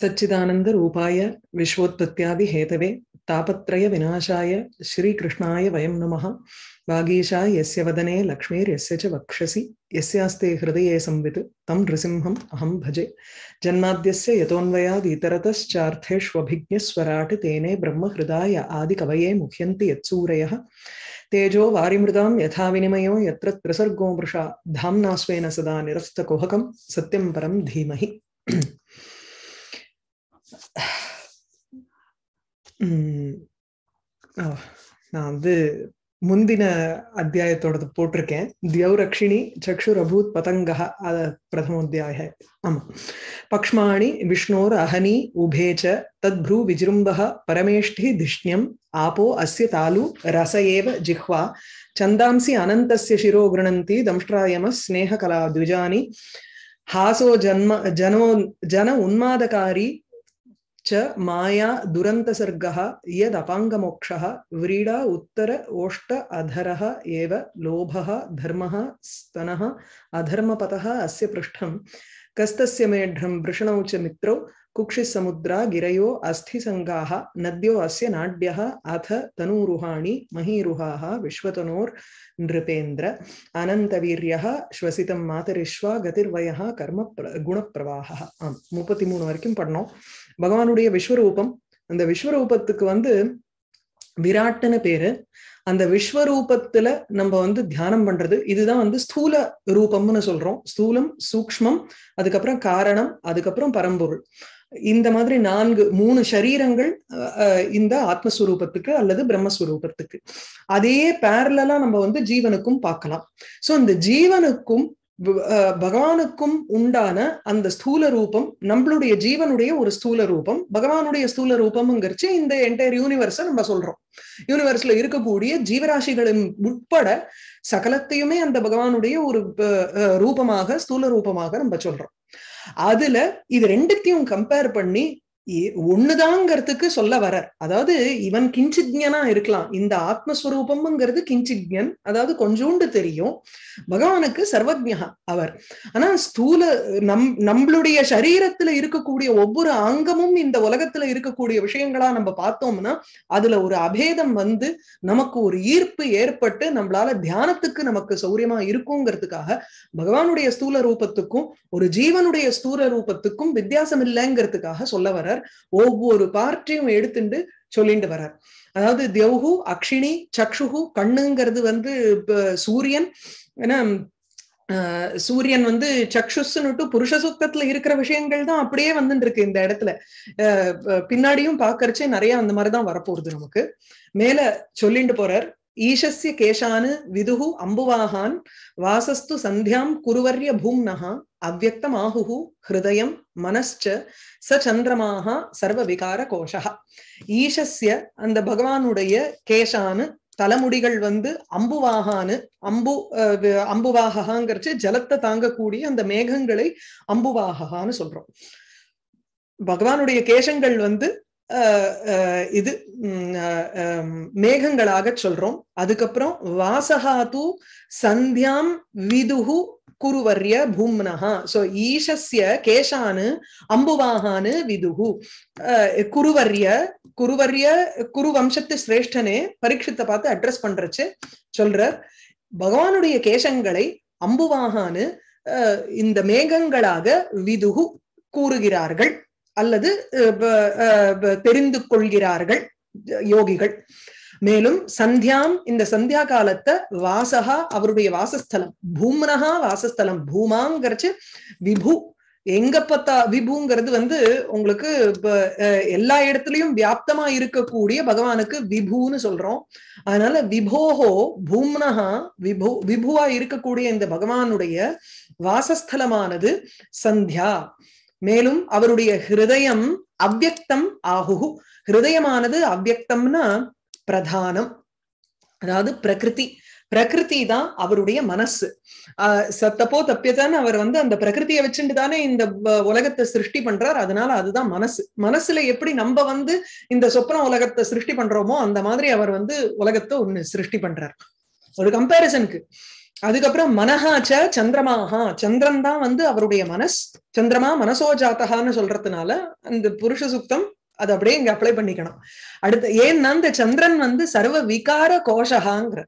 सच्चिदानंद रूपाय विश्वोत्पत्त्यादि Hathaway तापत्रय विनाशाय श्रीकृष्णाय वयं नमः वागीशा यस्य वदने यस्य च वक्षसि यस्यास्ते हृदये संवित तं नृसिंहम् अहम् भजे जन्माद्यस्य यतोऽन्वयादितरतश्चार्थेष्वभिज्ञस्वराट् तेने ब्रह्महृदाय आदिकवये मुह्यन्ति यत्सूरयः तेजो वारिमृदां यथा विनिमयो यत्र त्रिसर्गो मृषा धाम्नास्वेन सदा निरस्तकुहकम् सत्यं परं धीमहि நான் வந்து ಮುಂದಿನ ಅಧ್ಯಾಯ ತೊಡೆದು ಪೋಟಿರುಕೇನ್ ದ್ಯೌರಕ್ಷಿಣಿ ಚಕ್ಷುರಭೂತ್ ಪತಂಗಃ ಅದ ಪ್ರಥಮೋಧ್ಯಾಯ ಆಮ ಪಕ್ಷ್ಮಾಣಿ ವಿಷ್ಣೋರ್ ಅಹನಿ ಉಭೇ ಚ ತದ್ಭ್ರೂ ವಿಜೃಂಭಃ ಪರಮೇಷ್ಠಿ ಧಿಷ್ಣ್ಯಂ ಆಪೋ ಅಸ್ಯ ತಾಲು ರಸ ಏವ ಜಿಹ್ವಾ ಚಂದಾಂಸಿ ಅನಂತಸ್ಯ ಶಿರೋ ಗೃಣಂತಿ ದಂಷ್ಟ್ರಾಯಮ ಸ್ನೇಹಕಲಾ ದ್ವಿಜಾನಿ ಹಾಸೋ ಜನ್ಮ ಜನೋ ಜನ ಉನ್ಮಾದಕಾರಿ माया दुरन्तसर्गः यदपाङ्गमोक्षः व्रीडा उत्तर ओष्ट अधर एव लोभ धर्म स्तन अधर्मपत अस्य पृष्ठं कस्त मेढ्रम वृषण च मित्रौ कुक्षिसमुद्रा गिरयो अस्थिसंगा नद्यो अस्य नाड्य अथ तनूरुहाणि महीरुहा विश्वतनोर्नृपेन्द्र अनवीर श्वसीत मातरीश्वा गतिर्वय कर्म आम मुपति मूण वर्क पढ़ना பகவானுடைய விஸ்வரூபம் அந்த விஸ்வரூபத்துக்கு வந்து விராட்டன பேரு அந்த விஸ்வரூபத்துல நம்ம வந்து தியானம் பண்றது இதுதான் வந்து ஸ்தூல ரூபம்னு சொல்றோம் ஸ்தூலம் சூக்மம் அதுக்கப்புறம் காரணம் அதுக்கப்புறம் பரம்பொருள் இந்த மாதிரி நான்கு மூணு சரீரங்கள் இந்த ஆத்மஸ்வரூபத்துக்கு அல்லது பிரம்மஸ்வரூபத்துக்கு அதே பேரலாம் நம்ம வந்து ஜீவனுக்கும் பார்க்கலாம் சோ இந்த ஜீவனுக்கும் பகவானுக்கும் உண்டான அந்த ஸ்தூல ரூபம் நம்மளுடைய ஜீவனுடைய ஒரு ஸ்தூல ரூபம் பகவானுடைய ஸ்தூல ரூபம்ங்கிறச்சு இந்த என்டையர் யூனிவர்ஸை நம்ம சொல்றோம் யூனிவர்ஸ்ல இருக்கக்கூடிய ஜீவராசிகளும் உட்பட சகலத்தையுமே அந்த பகவானுடைய ஒரு ரூபமாக ஸ்தூல ரூபமாக நம்ம சொல்றோம் அதுல இது ரெண்டுத்தையும் கம்பேர் பண்ணி ஒண்ணுதாங்கிறதுக்கு சொல்ல வரார் அதாவது இவன் கிஞ்சிஜனா இருக்கலாம் இந்த ஆத்மஸ்வரூபம்ங்கிறது கிஞ்சிஜன் அதாவது கொஞ்சோண்டு தெரியும் பகவானுக்கு சர்வஜா அவர் ஆனா ஸ்தூல நம் நம்மளுடைய சரீரத்துல இருக்கக்கூடிய ஒவ்வொரு அங்கமும் இந்த உலகத்துல இருக்கக்கூடிய விஷயங்களா நம்ம பார்த்தோம்னா அதுல ஒரு அபேதம் வந்து நமக்கு ஒரு ஈர்ப்பு ஏற்பட்டு நம்மளால தியானத்துக்கு நமக்கு சௌரியமா இருக்குங்கிறதுக்காக பகவானுடைய ஸ்தூல ரூபத்துக்கும் ஒரு ஜீவனுடைய ஸ்தூல ரூபத்துக்கும் வித்தியாசம் இல்லைங்கிறதுக்காக சொல்ல வரார் ஒவ்வொரு பார்ட்டையும் எடுத்துட்டு சொல்லிட்டு வர்றார் அதாவது தியௌகு அக்ஷினி சக்ஷுகு கண்ணுங்கிறது வந்து சூரியன் ஏன்னா சூரியன் வந்து சக்ஷுஸ்னுட்டு புருஷ சுத்தத்துல இருக்கிற விஷயங்கள் தான் அப்படியே வந்துட்டு இருக்கு இந்த இடத்துல பின்னாடியும் பாக்குறச்சே நிறைய அந்த மாதிரிதான் வரப்போகுது நமக்கு மேல சொல்லிட்டு போறார் ஈஷஸ்ய கேஷானு விதுகு அம்புவாகான் வாசஸ்து சந்தியாம் குருவர்ய பூம்னः அவ்வக்தம் ஆகுஹு ஹிருதயம் மனஸ்ச ச சந்திரமாக சர்வ விகார கோஷா ஈஷஸ்ய அந்த பகவானுடைய கேஷானு தலைமுடிகள் வந்து அம்புவாகானு அம்பு அம்புவாகாங்கிறச்சு ஜலத்தை தாங்கக்கூடிய அந்த மேகங்களை அம்புவாகான்னு சொல்றோம் பகவானுடைய கேஷங்கள் வந்து இது மேகங்களாக சொல்றோம் அதுக்கப்புறம் வாசகா தூ சந்தியாம் விதுகு குருவர்ய பூம்னஹா சோ ஈஷஸ்ய கேஷானு அம்புவாகானு விதுகு குருவர்ய குருவர்ய குரு வம்சத்து சிரேஷ்டனே பரீட்சத்தை பார்த்து அட்ரஸ் பண்றச்சு சொல்ற பகவானுடைய கேசங்களை அம்புவாகானு இந்த மேகங்களாக விதுகு கூறுகிறார்கள் அல்லது தெரிந்து கொள்கிறார்கள் யோகிகள் மேலும் சந்தியாம் இந்த சந்தியா காலத்தை வாசகா அவருடைய வாசஸ்தலம் பூம்னஹா வாசஸ்தலம் பூமாங்கிறச்சு விபு எங்க பார்த்தா விபுங்கிறது வந்து உங்களுக்கு எல்லா இடத்துலயும் வியாப்தமா இருக்கக்கூடிய பகவானுக்கு விபுன்னு சொல்றோம் அதனால விபோஹோ பூம்னஹா விபு விபுவா இருக்கக்கூடிய இந்த பகவானுடைய வாசஸ்தலமானது சந்தியா மேலும் அவருடைய ஹிருதயம் அவ்வக்தம் ஆகு ஹிருதயமானது அவ்வக்தம்னா பிரதானம் அதாவது பிரகிருதி பிரகிருதி தான் அவருடைய மனசு சத்தப்போ தப்பியதான்னு அவர் வந்து அந்த பிரகிருத்தியை வச்சுட்டு தானே இந்த உலகத்தை சிருஷ்டி பண்றார் அதனால அதுதான் மனசு மனசுல எப்படி நம்ம வந்து இந்த சொப்பன உலகத்தை சிருஷ்டி பண்றோமோ அந்த மாதிரி அவர் வந்து உலகத்தை ஒண்ணு சிருஷ்டி பண்றார் ஒரு கம்பாரிசனுக்கு அதுக்கப்புறம் மனஹாச்ச சந்திரமாஹா சந்திரன் தான் வந்து அவருடைய மனஸ் சந்திரமா மனசோ ஜாத்தகான்னு சொல்றதுனால அந்த புருஷ சுத்தம் அது அப்படியே இங்க அப்ளை பண்ணிக்கணும் அடுத்து ஏன்னா இந்த சந்திரன் வந்து சர்வ விகார கோஷகாங்கிற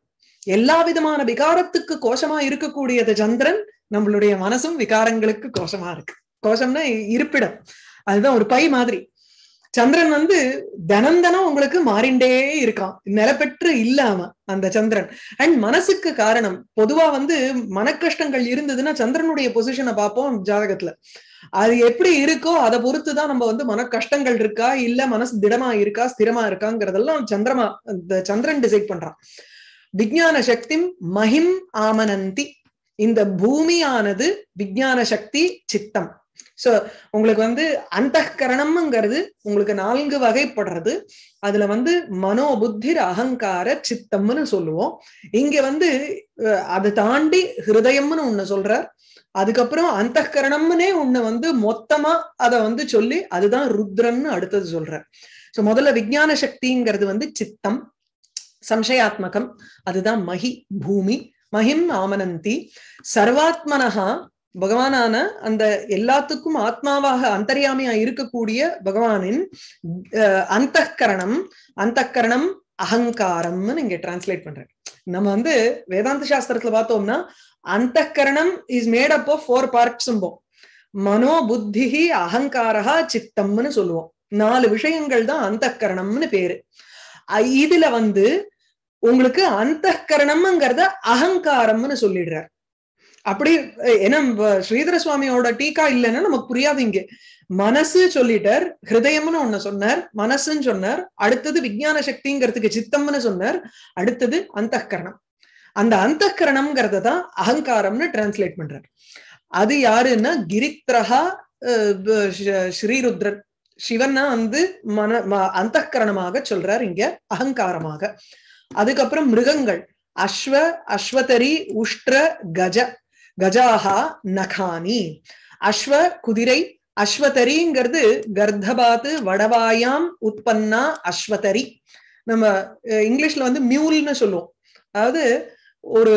எல்லா விதமான விகாரத்துக்கு கோஷமா இருக்கக்கூடியது சந்திரன் நம்மளுடைய மனசும் விகாரங்களுக்கு கோஷமா இருக்கு கோஷம்னா இருப்பிடம் அதுதான் ஒரு பை மாதிரி சந்திரன் வந்து தனந்தனம் உங்களுக்கு மாறிண்டே இருக்கான் நிலப்பெற்று பெற்று இல்லாம அந்த சந்திரன் அண்ட் மனசுக்கு காரணம் பொதுவா வந்து மன கஷ்டங்கள் இருந்ததுன்னா சந்திரனுடைய பொசிஷனை பார்ப்போம் ஜாதகத்துல அது எப்படி இருக்கோ அதை பொறுத்துதான் நம்ம வந்து மன கஷ்டங்கள் இருக்கா இல்ல மனசு திடமா இருக்கா ஸ்திரமா இருக்காங்கிறதெல்லாம் சந்திரமா இந்த சந்திரன் டிசைட் பண்றான் விஜயான சக்தி மஹிம் ஆமனந்தி இந்த பூமியானது விஜயான சக்தி சித்தம் சோ உங்களுக்கு வந்து அந்த கரணம்ங்கிறது உங்களுக்கு நான்கு வகைப்படுறது அதுல வந்து மனோ புத்திர் அகங்கார சித்தம்னு சொல்லுவோம் இங்க வந்து அதை தாண்டி ஹிருதயம்னு ஒண்ணு சொல்றார் அதுக்கப்புறம் அந்த கரணம்னே ஒண்ணு வந்து மொத்தமா அதை வந்து சொல்லி அதுதான் ருத்ரன்னு அடுத்தது சொல்ற சோ முதல்ல விஜயான சக்திங்கிறது வந்து சித்தம் சம்சயாத்மகம் அதுதான் மகி பூமி மகிம் ஆமனந்தி சர்வாத்மனஹா பகவானான அந்த எல்லாத்துக்கும் ஆத்மாவாக அந்தரியாமையா இருக்கக்கூடிய பகவானின் அஹ் கரணம் அந்த கரணம் அகங்காரம்னு இங்க டிரான்ஸ்லேட் பண்றேன் நம்ம வந்து வேதாந்த சாஸ்திரத்துல பார்த்தோம்னா அந்த கரணம் is made up of four பார்ட்ஸும்போ மனோ புத்தி அகங்காரா சித்தம்னு சொல்லுவோம் நாலு விஷயங்கள் தான் அந்த கரணம்னு பேரு இதுல வந்து உங்களுக்கு அந்த கரணம்ங்கிறத அகங்காரம்னு சொல்லிடுறார் அப்படி ஏன்னா ஸ்ரீதர சுவாமியோட டீக்கா இல்லைன்னா நமக்கு புரியாது இங்க மனசு சொல்லிட்டார் ஹிருதயம்னு ஒண்ணு சொன்னார் மனசுன்னு சொன்னார் அடுத்தது விஜயான சக்திங்கிறதுக்கு சித்தம்னு சொன்னார் அடுத்தது அந்த கரணம் அந்த அந்த கரணம்ங்கிறத தான் அகங்காரம்னு டிரான்ஸ்லேட் பண்றார் அது யாருன்னா கிரித்ரஹா ஸ்ரீருத்ரன் சிவன்னா வந்து மன அந்த கரணமாக சொல்றார் இங்க அகங்காரமாக அதுக்கப்புறம் மிருகங்கள் அஸ்வ அஸ்வதரி உஷ்ட்ர கஜ கஜாஹா நகானி அஸ்வ குதிரை அஸ்வதரிங்கிறது கர்த்தபாத்து வடவாயாம் உற்பன்னா அஸ்வதரி நம்ம இங்கிலீஷ்ல வந்து மியூல்னு சொல்லுவோம் அதாவது ஒரு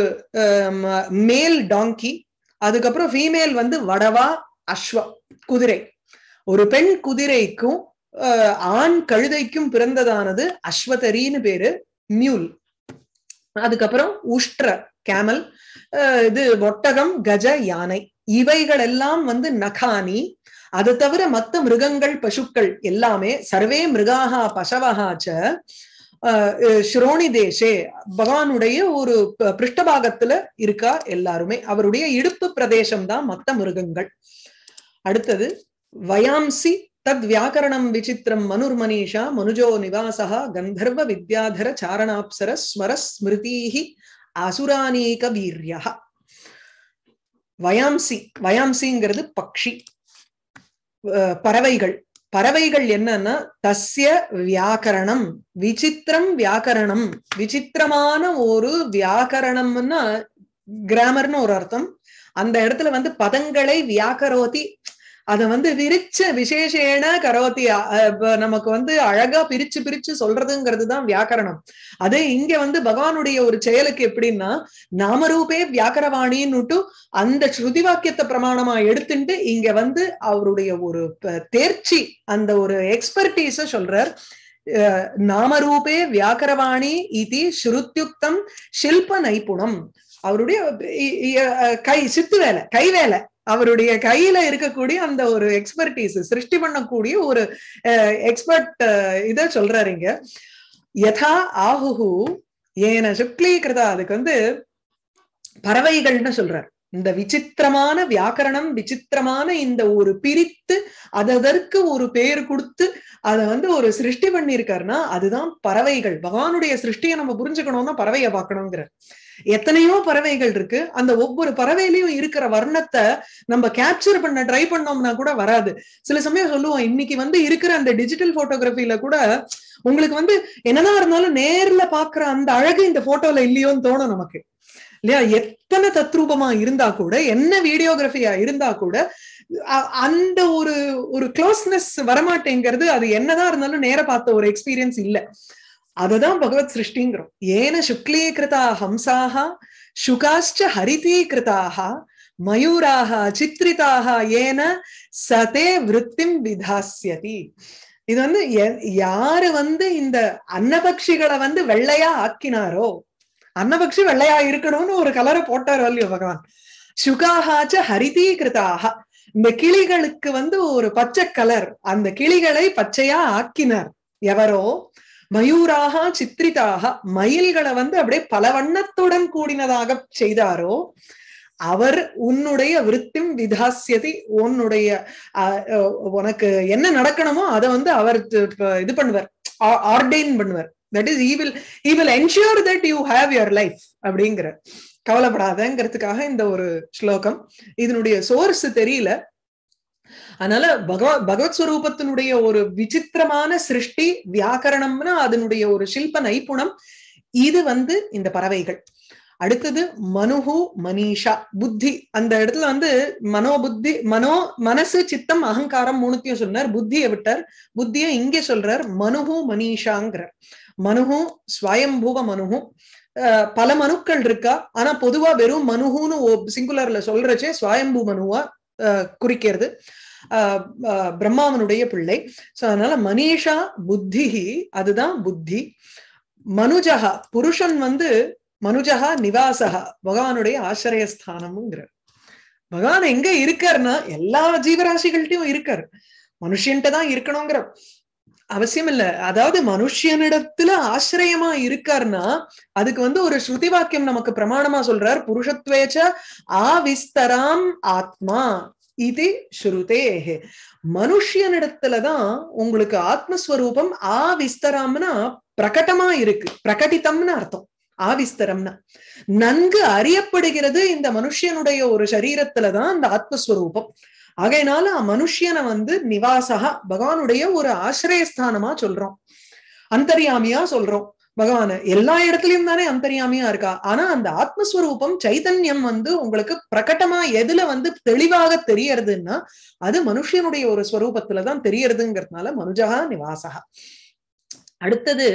மேல் டாங்கி அதுக்கப்புறம் ஃபீமேல் வந்து வடவா அஸ்வ குதிரை ஒரு பெண் குதிரைக்கும் ஆண் கழுதைக்கும் பிறந்ததானது அஸ்வதரின்னு பேரு மியூல் அதுக்கப்புறம் உஷ்ட்ர கேமல் இது ஒட்டகம் கஜ யானை இவைகள் எல்லாம் வந்து நகானி அது தவிர மத்த மிருகங்கள் பசுக்கள் எல்லாமே சர்வே மிருகாகா பசவகாச்ச ஸ்ரோணி தேசே பகவானுடைய ஒரு பிருஷ்டபாகத்துல இருக்கா எல்லாருமே அவருடைய இடுப்பு பிரதேசம் தான் மத்த மிருகங்கள் அடுத்தது வயாம்சி தத் வியாக்கரணம் விசித்திரம் மனுர்மனீஷா மனுஜோ நிவாசா கந்தர்வ வித்யாதர சாரணாப்சர ஸ்மர ஸ்மிருதீஹி அசுரானேக வீரியா வயாம்சி வயாம்சிங்கிறது பக்ஷி பறவைகள் பறவைகள் என்னன்னா தஸ்ய வியாக்கரணம் விசித்திரம் வியாக்கரணம் விசித்திரமான ஒரு வியாக்கரணம்னா கிராமர்னு ஒரு அர்த்தம் அந்த இடத்துல வந்து பதங்களை வியாக்கரோதி அதை வந்து விரிச்ச விசேஷேன கரோத்தி நமக்கு வந்து அழகா பிரிச்சு பிரிச்சு சொல்றதுங்கிறது தான் வியாக்கரணம் அதே இங்க வந்து பகவானுடைய ஒரு செயலுக்கு எப்படின்னா நாமரூபே வியாக்கரவாணின்னுட்டு அந்த ஸ்ருதி வாக்கியத்தை பிரமாணமா எடுத்துட்டு இங்க வந்து அவருடைய ஒரு தேர்ச்சி அந்த ஒரு எக்ஸ்பர்டீஸ சொல்றார் நாமரூபே வியாக்கரவாணி இது ஸ்ருத்யுக்தம் சில்ப நைபுணம் அவருடைய கை சித்து வேலை கை வேலை அவருடைய கையில இருக்கக்கூடிய அந்த ஒரு எக்ஸ்பர்டீஸ் சிருஷ்டி பண்ணக்கூடிய ஒரு எக்ஸ்பர்ட் இத சொல்றாரு இங்க யதா ஆஹுஹு ஏன சுக்லீகிருதா அதுக்கு வந்து பறவைகள்னு சொல்றாரு இந்த விசித்திரமான வியாக்கரணம் விசித்திரமான இந்த ஒரு பிரித்து அதற்கு ஒரு பெயர் கொடுத்து அதை வந்து ஒரு சிருஷ்டி பண்ணியிருக்காருன்னா அதுதான் பறவைகள் பகவானுடைய சிருஷ்டியை நம்ம புரிஞ்சுக்கணும்னா பறவையை பார்க்கணுங்கிற எத்தனையோ பறவைகள் இருக்கு அந்த ஒவ்வொரு பறவையிலையும் இருக்கிற வர்ணத்தை நம்ம கேப்சர் பண்ண ட்ரை பண்ணோம்னா கூட வராது சில சமயம் சொல்லுவோம் இன்னைக்கு வந்து இருக்கிற அந்த டிஜிட்டல் போட்டோகிராஃபில கூட உங்களுக்கு வந்து என்னதான் இருந்தாலும் நேர்ல பாக்குற அந்த அழகு இந்த போட்டோல இல்லையோன்னு தோணும் நமக்கு இல்லையா எத்தனை தத்ரூபமா இருந்தா கூட என்ன வீடியோகிராஃபியா இருந்தா கூட அந்த ஒரு ஒரு க்ளோஸ்னஸ் வரமாட்டேங்கிறது அது என்னதான் இருந்தாலும் நேர பார்த்த ஒரு எக்ஸ்பீரியன்ஸ் இல்லை அததான் பகவத் சிருஷ்டிங்கிறோம் ஏன சுக்லீ கிருதா ஹம்சாக சுகாஷ்ட ஹரிதீ கிருதாக மயூராக சித்ரிதாக ஏன சதே விருத்திம் விதாசியதி இது வந்து யாரு வந்து இந்த அன்னபக்ஷிகளை வந்து வெள்ளையா ஆக்கினாரோ அன்னபக்ஷி வெள்ளையா இருக்கணும்னு ஒரு கலரை போட்டார் வல்லியோ பகவான் சுகாஹாச்ச ஹரிதீ இந்த கிளிகளுக்கு வந்து ஒரு பச்சை கலர் அந்த கிளிகளை பச்சையா ஆக்கினார் எவரோ மயூராக சித்திரிதாக மயில்களை வந்து அப்படியே பல வண்ணத்துடன் கூடினதாக செய்தாரோ அவர் உன்னுடைய விருத்தி விதாசியதி உன்னுடைய உனக்கு என்ன நடக்கணுமோ அதை வந்து அவர் இது பண்ணுவார் ஆர்டெயின் பண்ணுவார் that is evil he will ensure that you have your life அப்படிங்கிற கவலைப்படாதங்கிறதுக்காக இந்த ஒரு ஸ்லோகம் இதனுடைய சோர்ஸ் தெரியல அதனால பகவத் பகவத் ஸ்வரூபத்தினுடைய ஒரு விசித்திரமான சிருஷ்டி வியாக்கரணம்னா அதனுடைய ஒரு சில்ப நைப்புணம் இது வந்து இந்த பறவைகள் அடுத்தது மனுஹு மனிஷா புத்தி அந்த இடத்துல வந்து மனோ புத்தி மனோ மனசு சித்தம் அகங்காரம் மூணுத்தையும் சொன்னார் புத்தியை விட்டார் புத்தியை இங்கே சொல்றார் மனுஹு மனிஷாங்கிறார் மனுகும் ஸ்வயம்பூவ மனுகும் பல மனுக்கள் இருக்கா ஆனா பொதுவா வெறும் மனுகுன்னு சிங்குலர்ல சொல்றச்சே ஸ்வயம்பூ மனுவா குறிக்கிறது பிரம்மாவனுடைய பிள்ளை சோ அதனால மனிஷா புத்திஹி அதுதான் புத்தி மனுஜகா புருஷன் வந்து மனுஜகா நிவாசகா பகவானுடைய ஆசிரியஸ்தானம்ங்கிற பகவான் எங்க இருக்காருன்னா எல்லா ஜீவராசிகள்கிட்டயும் இருக்காரு மனுஷன்ட்ட தான் இருக்கணுங்கிற அவசியம் இல்ல அதாவது மனுஷியனிடத்துல ஆசிரியமா இருக்காருன்னா அதுக்கு வந்து ஒரு ஸ்ருதி வாக்கியம் நமக்கு பிரமாணமா சொல்றார் புருஷத்வேச்ச ஆவிஸ்தராம் ஆத்மா இது ஸ்ருதேஹே மனுஷியனிடத்துலதான் உங்களுக்கு ஆத்மஸ்வரூபம் ஆவிஸ்தராம்னா பிரகடமா இருக்கு பிரகடித்தம்னு அர்த்தம் ஆவிஸ்தரம்னா நன்கு அறியப்படுகிறது இந்த மனுஷியனுடைய ஒரு சரீரத்துலதான் அந்த ஆத்மஸ்வரூபம் ஆகையினால மனுஷியனை வந்து நிவாசகா பகவானுடைய ஒரு ஆசிரயஸ்தானமா சொல்றோம் அந்தரியாமியா சொல்றோம் பகவான எல்லா இடத்துலயும் தானே அந்தரியாமியா இருக்கா ஆனா அந்த ஆத்மஸ்வரூபம் சைதன்யம் வந்து உங்களுக்கு பிரகட்டமா எதுல வந்து தெளிவாக தெரியறதுன்னா அது மனுஷனுடைய ஒரு ஸ்வரூபத்துலதான் தெரியறதுங்கிறதுனால மனுஜகா நிவாசகா அடுத்தது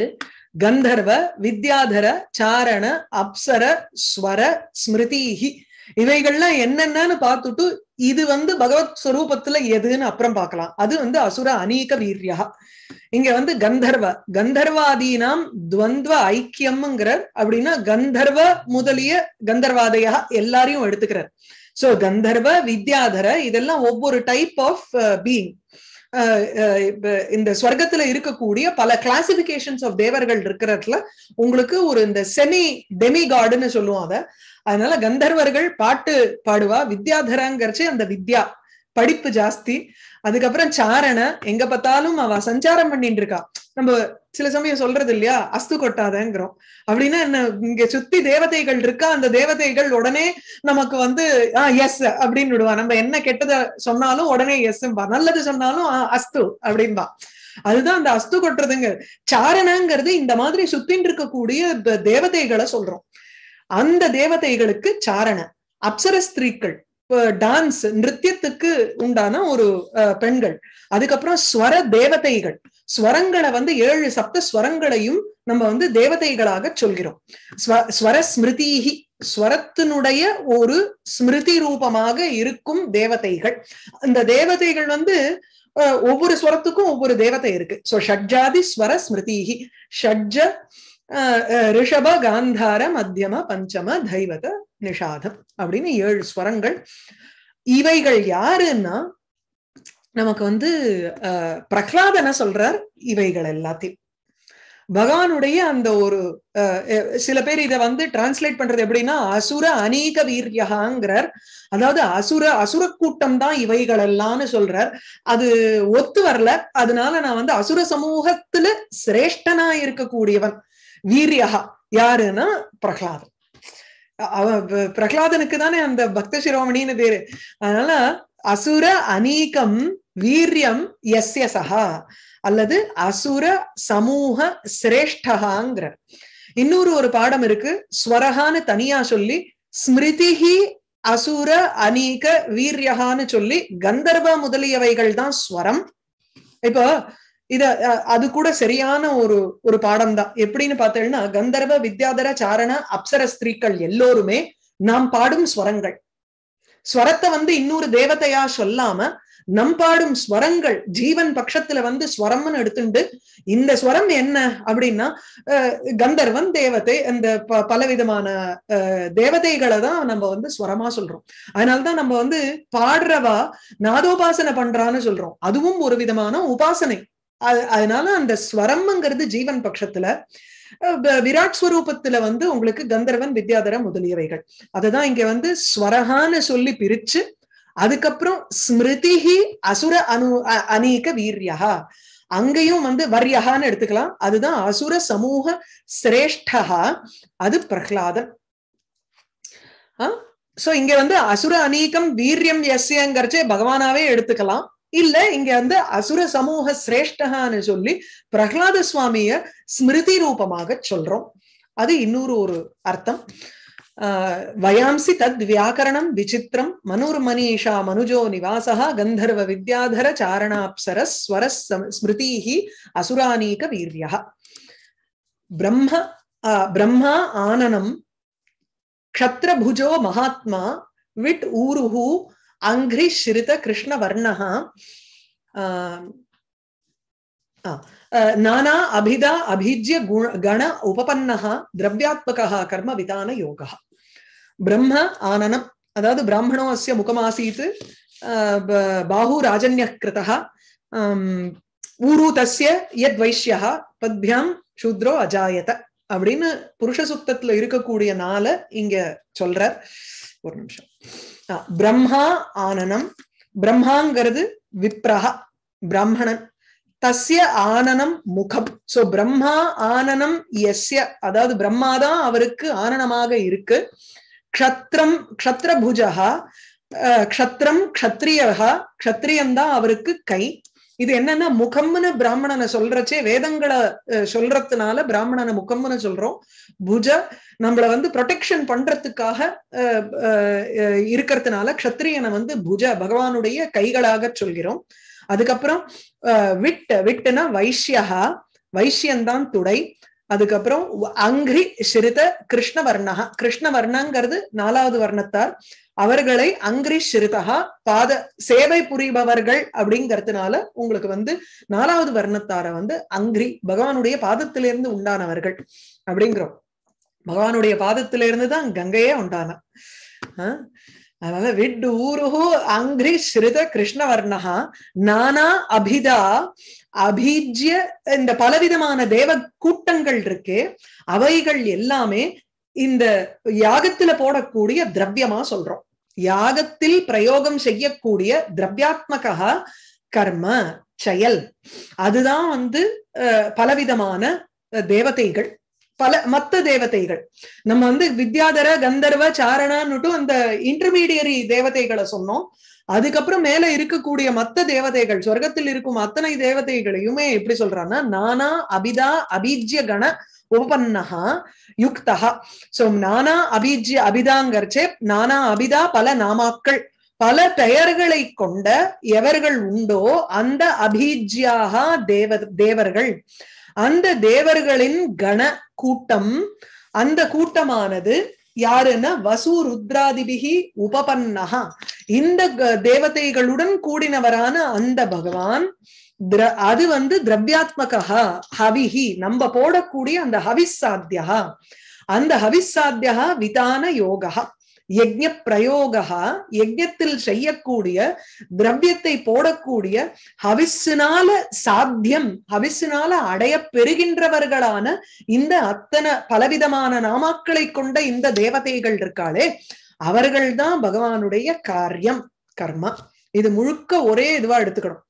கந்தர்வ வித்யாதர சாரண அப்சர ஸ்வர ஸ்மிருதிஹி இவைகள்லாம் என்னென்னு பார்த்துட்டு இது வந்து பகவத் ஸ்வரூபத்துல எதுன்னு அப்புறம் பார்க்கலாம் அது வந்து அசுர அநீக வீரியா இங்க வந்து கந்தர்வ கந்தர்வாதீனாம் துவந்துவ ஐக்கியம்ங்கிறார் அப்படின்னா கந்தர்வ முதலிய கந்தர்வாதையா எல்லாரையும் எடுத்துக்கிறார் சோ கந்தர்வ வித்யாதர இதெல்லாம் ஒவ்வொரு டைப் ஆஃப் பீயிங் இந்த ஸ்வர்க்கத்துல இருக்கக்கூடிய பல கிளாசிபிகேஷன்ஸ் ஆஃப் தேவர்கள் இருக்கிறதுல உங்களுக்கு ஒரு இந்த செமி டெமி காடுன்னு சொல்லுவோம் அத அதனால கந்தர்வர்கள் பாட்டு பாடுவா வித்யாதரங்கிறச்சு அந்த வித்யா படிப்பு ஜாஸ்தி அதுக்கப்புறம் சாரண எங்க பார்த்தாலும் அவ சஞ்சாரம் பண்ணிட்டு இருக்கா நம்ம சில சமயம் சொல்றது இல்லையா அஸ்து கொட்டாதங்கிறோம் அப்படின்னா என்ன இங்க சுத்தி தேவதைகள் இருக்கா அந்த தேவதைகள் உடனே நமக்கு வந்து ஆஹ் எஸ் அப்படின்னு விடுவா நம்ம என்ன கெட்டத சொன்னாலும் உடனே எஸ்ம்பா நல்லது சொன்னாலும் அஸ்து அப்படின்பா அதுதான் அந்த அஸ்து கொட்டுறதுங்க சாரணங்கிறது இந்த மாதிரி சுத்தின் இருக்கக்கூடிய தேவதைகளை சொல்றோம் அந்த தேவதைகளுக்கு சாரண அப்சர ஸ்திரீக்கள் டான்ஸ் நிறத்தியத்துக்கு உண்டான ஒரு பெண்கள் அதுக்கப்புறம் ஸ்வர தேவதைகள் ஸ்வரங்களை வந்து ஏழு சப்த ஸ்வரங்களையும் நம்ம வந்து தேவதைகளாக சொல்கிறோம் ஸ்வர ஸ்மிருதி ஸ்வரத்தினுடைய ஒரு ஸ்மிருதி ரூபமாக இருக்கும் தேவதைகள் அந்த தேவதைகள் வந்து ஒவ்வொரு ஸ்வரத்துக்கும் ஒவ்வொரு தேவதை இருக்கு சோ ஷட்ஜாதி ஸ்வர ஸ்மிருதிகி ஷட்ஜ ரிஷப காந்தார மத்தியம பஞ்சம தைவத நிஷாதம் அப்படின்னு ஏழு ஸ்வரங்கள் இவைகள் யாருன்னா நமக்கு வந்து பிரகலாதன சொல்றார் இவைகள் எல்லாத்தையும் பகவானுடைய அந்த ஒரு சில பேர் இதை வந்து டிரான்ஸ்லேட் பண்றது எப்படின்னா அசுர அநீக வீரியகாங்கிறார் அதாவது அசுர அசுர கூட்டம் தான் இவைகள் எல்லாம்னு சொல்றார் அது ஒத்து வரல அதனால நான் வந்து அசுர சமூகத்துல சிரேஷ்டனா இருக்கக்கூடியவன் வீரியகா யாருன்னா பிரகலாதன் அவ பிரகலாதனுக்கு தானே அந்த பக்த சிரோமணின்னு பேரு அதனால அசுர அநீகம் வீரியம் எஸ்ய சஹா அல்லது அசுர சமூக சிரேஷ்டகாங்கிற இன்னொரு ஒரு பாடம் இருக்கு ஸ்வரகான்னு தனியா சொல்லி ஸ்மிருதிஹி அசுர அநீக வீரியகான்னு சொல்லி கந்தர்வ முதலியவைகள் தான் ஸ்வரம் இப்போ இத அது கூட சரியான ஒரு ஒரு பாடம் தான் எப்படின்னு பார்த்தோம்னா கந்தர்வ வித்யாதர சாரண அப்சர ஸ்திரீக்கள் எல்லோருமே நாம் பாடும் ஸ்வரங்கள் ஸ்வரத்தை வந்து இன்னொரு தேவதையா சொல்லாம நம் பாடும் ஸ்வரங்கள் ஜீவன் பட்சத்துல வந்து ஸ்வரம்னு எடுத்துண்டு இந்த ஸ்வரம் என்ன அப்படின்னா கந்தர்வன் தேவதை அந்த பலவிதமான தேவதைகளை தான் நம்ம வந்து ஸ்வரமா சொல்றோம் அதனால்தான் நம்ம வந்து பாடுறவா நாதோபாசனை பண்றான்னு சொல்றோம் அதுவும் ஒரு விதமான உபாசனை அதனால அந்த ஸ்வரம்ங்கிறது ஜீவன் பட்சத்துல விராட் ஸ்வரூபத்துல வந்து உங்களுக்கு கந்தர்வன் வித்யாதர முதலியவைகள் அதுதான் இங்க வந்து ஸ்வரகான்னு சொல்லி பிரிச்சு அதுக்கப்புறம் ஸ்மிருதிஹி அசுர அனு அநீக வீரியா அங்கேயும் வந்து வர்யகான்னு எடுத்துக்கலாம் அதுதான் அசுர சமூக சிரேஷ்டா அது பிரஹ்லாதன் சோ இங்க வந்து அசுர அநீகம் வீரியம் எஸ்யங்கிறச்சே பகவானாவே எடுத்துக்கலாம் இல்ல இங்க வந்து அசுர சமூக சிரேஷ்டகான்னு சொல்லி பிரகலாத சுவாமிய ஸ்மிருதி ரூபமாக சொல்றோம் அது இன்னொரு ஒரு அர்த்தம் வயாம்சி தத் வியாக்கரணம் விசித்திரம் மனிஷா மனுஜோ நிவாசா கந்தர்வ வித்யாதர சாரணாப்சர ஸ்வர ஸ்மிருதி அசுரானீக வீரிய பிரம்ம பிரம்மா ஆனனம் க்ஷத்ரபுஜோ மகாத்மா விட் ஊருஹூ அங்கிரி கிருஷ்ண கிருஷ்ணவர்ணஹா நானா அபிதா அபிஜ்ய குண கண உபபன்னா திரவியாத்மகா கர்ம விதான யோகா பிரம்ம ஆனனம் அதாவது பிராமணோ அஸ்ய முகமாசீத் பாஹு ராஜன்ய கிருதா ஊரு தஸ்ய யத் வைஷ்யா பத்பியாம் சூத்ரோ அஜாயத அப்படின்னு புருஷ சுத்தத்துல இருக்கக்கூடிய நாள இங்க சொல்றார் ஒரு நிமிஷம் பிரம்மா ஆனனம் பிரம்மாங்கிறது விப்ரஹா பிரம்மணன் தஸ்ய ஆனனம் முகம் சோ பிரம்மா ஆனனம் எஸ்ய அதாவது பிரம்மாதான் அவருக்கு ஆனனமாக இருக்கு க்ஷத்ரம் க்ஷத்ரபுஜா க்ஷத்ரம் க்ஷத்ரியகா தான் அவருக்கு கை இது என்னன்னா முகம்னு பிராமணனை சொல்றச்சே வேதங்களை சொல்றதுனால பிராமணனை முகம்னு சொல்றோம் புஜ நம்மள வந்து ப்ரொடெக்ஷன் பண்றதுக்காக இருக்கிறதுனால க்ஷத்ரியனை வந்து புஜ பகவானுடைய கைகளாக சொல்கிறோம் அதுக்கப்புறம் விட்டு விட்டுனா வைஷ்யா வைஷ்யந்தான் துடை அதுக்கப்புறம் அங்கிரி சிரித கிருஷ்ணவர்ணா கிருஷ்ணவர்ணங்கிறது நாலாவது வர்ணத்தார் அவர்களை அங்கிரி சிரிதா பாத சேவை புரிபவர்கள் அப்படிங்கிறதுனால உங்களுக்கு வந்து நாலாவது வர்ணத்தாரை வந்து அங்கிரி பகவானுடைய பாதத்திலிருந்து உண்டானவர்கள் அப்படிங்கிறோம் பகவானுடைய பாதத்திலிருந்து தான் கங்கையே உண்டான அதனால விட்டு ஊருஹு அங்கிரி ஸ்ருத கிருஷ்ணவர்ணா நானா அபிதா அபிஜிய இந்த பலவிதமான தேவ கூட்டங்கள் இருக்கு அவைகள் எல்லாமே இந்த யாகத்துல போடக்கூடிய திரவியமா சொல்றோம் யாகத்தில் பிரயோகம் செய்யக்கூடிய திரவியாத்மகா கர்ம செயல் அதுதான் வந்து பலவிதமான தேவதைகள் பல மத்த தேவதைகள் நம்ம வந்து வித்யாதர கந்தர்வ சாரணான்னுட்டு அந்த இன்டர்மீடியரி தேவதைகளை சொன்னோம் அதுக்கப்புறம் மேல இருக்கக்கூடிய மத்த தேவதைகள் சொர்க்கத்தில் இருக்கும் அத்தனை தேவதைகளையுமே எப்படி சொல்றான்னா நானா அபிதா அபீஜ்ய கண உபபன்னஹா யுக்தா சோ நானா அபீஜ்ய அபிதாங்கர்ச்சே நானா அபிதா பல நாமாக்கள் பல பெயர்களை கொண்ட எவர்கள் உண்டோ அந்த அபீஜ்யாக தேவ தேவர்கள் அந்த தேவர்களின் கண கூட்டம் அந்த கூட்டமானது யாருன்னா வசு ருத்ராதிபிகி உபபன்னகா இந்த தேவதைகளுடன் கூடினவரான அந்த பகவான் அது வந்து திரவியாத்மகா ஹவிஹி நம்ம போடக்கூடிய அந்த ஹவிசாத்தியா அந்த ஹவிசாத்தியா விதான யோகா யஜ்ய பிரயோகா யஜ்யத்தில் செய்யக்கூடிய திரவியத்தை போடக்கூடிய ஹவிஸினால சாத்தியம் ஹவிஸினால அடைய பெறுகின்றவர்களான இந்த அத்தனை பலவிதமான நாமாக்களை கொண்ட இந்த தேவதைகள் இருக்காளே அவர்கள்தான் பகவானுடைய காரியம் கர்மா இது முழுக்க ஒரே இதுவா எடுத்துக்கணும்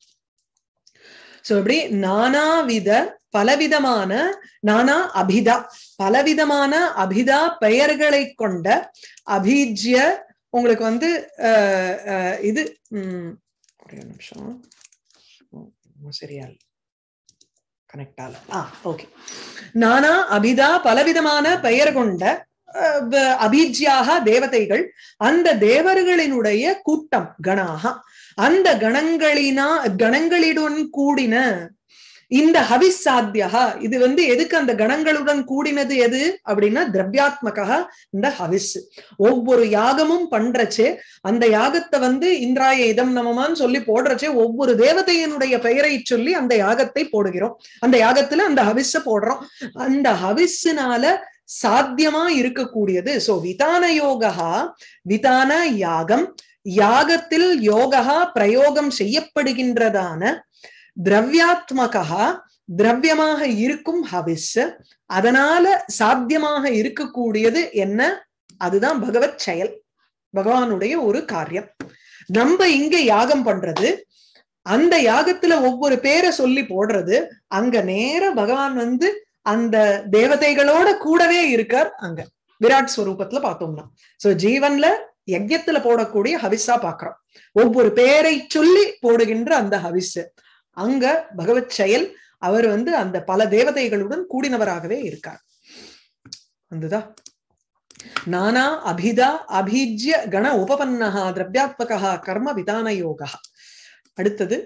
சோ இப்படி நானாவித பலவிதமான நானா அபிதா பலவிதமான அபிதா பெயர்களை கொண்ட அபிஜ்ய உங்களுக்கு வந்து இது உம் ஒரே நிமிஷம் சரியால் கனெக்ட் ஆகல ஆ ஓகே நானா அபிதா பலவிதமான பெயர் கொண்ட அபீஜ்யாக தேவதைகள் அந்த தேவர்களினுடைய கூட்டம் கணாகா அந்த கணங்களினா கணங்களிடன் கூடின இந்த ஹவிசாத்தியா இது வந்து எதுக்கு அந்த கணங்களுடன் கூடினது எது அப்படின்னா திரவியாத்மகா இந்த ஹவிஸ் ஒவ்வொரு யாகமும் பண்றச்சே அந்த யாகத்தை வந்து இந்திராய இதம் நமமான்னு சொல்லி போடுறச்சே ஒவ்வொரு தேவதையினுடைய பெயரை சொல்லி அந்த யாகத்தை போடுகிறோம் அந்த யாகத்துல அந்த ஹவிஸ போடுறோம் அந்த ஹவிஸ்னால சாத்தியமா இருக்கக்கூடியது சோ விதான யோகா விதான யாகம் யாகத்தில் யோகா பிரயோகம் செய்யப்படுகின்றதான திரவியாத்மகா திரவியமாக இருக்கும் ஹவிஸ் அதனால சாத்தியமாக இருக்கக்கூடியது என்ன அதுதான் பகவத் செயல் பகவானுடைய ஒரு காரியம் நம்ம இங்க யாகம் பண்றது அந்த யாகத்துல ஒவ்வொரு பேரை சொல்லி போடுறது அங்க நேர பகவான் வந்து அந்த தேவதைகளோட கூடவே இருக்கார் அங்க விராட் ஸ்வரூபத்துல பார்த்தோம்னா சோ ஜீவன்ல யஜ்யத்துல போடக்கூடிய ஹவிஸா பாக்குறோம் ஒவ்வொரு பேரை சொல்லி போடுகின்ற அந்த ஹவிஸ் அங்க பகவத் செயல் அவர் வந்து அந்த பல தேவதைகளுடன் கூடினவராகவே இருக்கார் வந்துதா நானா அபிதா அபிஜ்ய கண உபபன்னகா திரவியாத்மகா கர்ம விதான யோகா அடுத்தது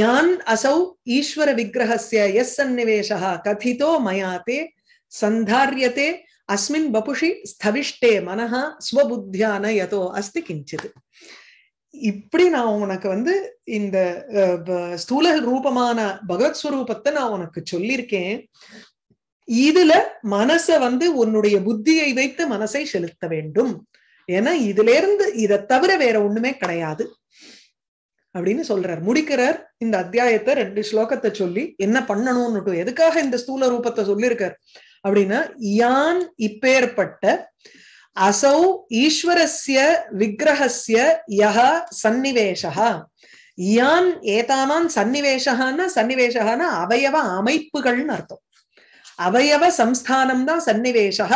யான் அசௌ ஈஸ்வர விக்கிரகசிய எஸ் சந்நிவேஷா கதிதோ மயாத்தே சந்தாரியத்தே அஸ்மின் பபுஷி ஸ்தவிஷ்டே மனஹா ஸ்வபுத்தியான யதோ அஸ்தி கிஞ்சிது இப்படி நான் உனக்கு வந்து இந்த ஸ்தூல ரூபமான பகவத் ஸ்வரூபத்தை நான் உனக்கு சொல்லியிருக்கேன் இதுல மனச வந்து உன்னுடைய புத்தியை வைத்து மனசை செலுத்த வேண்டும் ஏன்னா இதுல இருந்து இதை தவிர வேற ஒண்ணுமே கிடையாது அப்படின்னு சொல்றார் முடிக்கிறார் இந்த அத்தியாயத்தை ரெண்டு ஸ்லோகத்தை சொல்லி என்ன பண்ணணும்னுட்டு எதுக்காக இந்த ஸ்தூல ரூபத்தை சொல்லியிருக்கார் அப்படின்னா யான் இப்பேற்பட்ட அசௌ ஈஸ்வரஸ்ய விக்கிரகஸ்ய யா சந்நிவேஷா யான் ஏதானான் சந்நிவேஷகான்னா சன்னிவேஷகான அவயவ அமைப்புகள்னு அர்த்தம் அவயவ சம்ஸ்தானம் தான் சன்னிவேஷக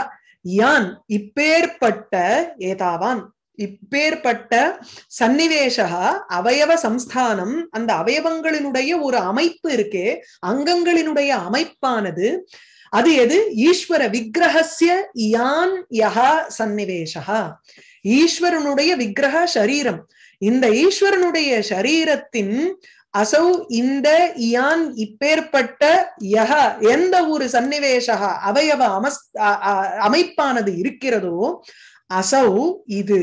யான் இப்பேற்பட்ட ஏதாவான் இப்பேற்பட்ட சன்னிவேஷகா அவயவ சம்ஸ்தானம் அந்த அவயவங்களினுடைய ஒரு அமைப்பு இருக்கே அங்கங்களினுடைய அமைப்பானது அது எது ஈஸ்வர விக்கிரகசிய யான் யஹா சந்நிவேஷா ஈஸ்வரனுடைய விக்கிரக சரீரம் இந்த ஈஸ்வரனுடைய சரீரத்தின் அசௌ இந்த இயான் இப்பேற்பட்ட யக எந்த ஒரு சன்னிவேசா அவையவ அமஸ் அமைப்பானது இருக்கிறதோ அசௌ இது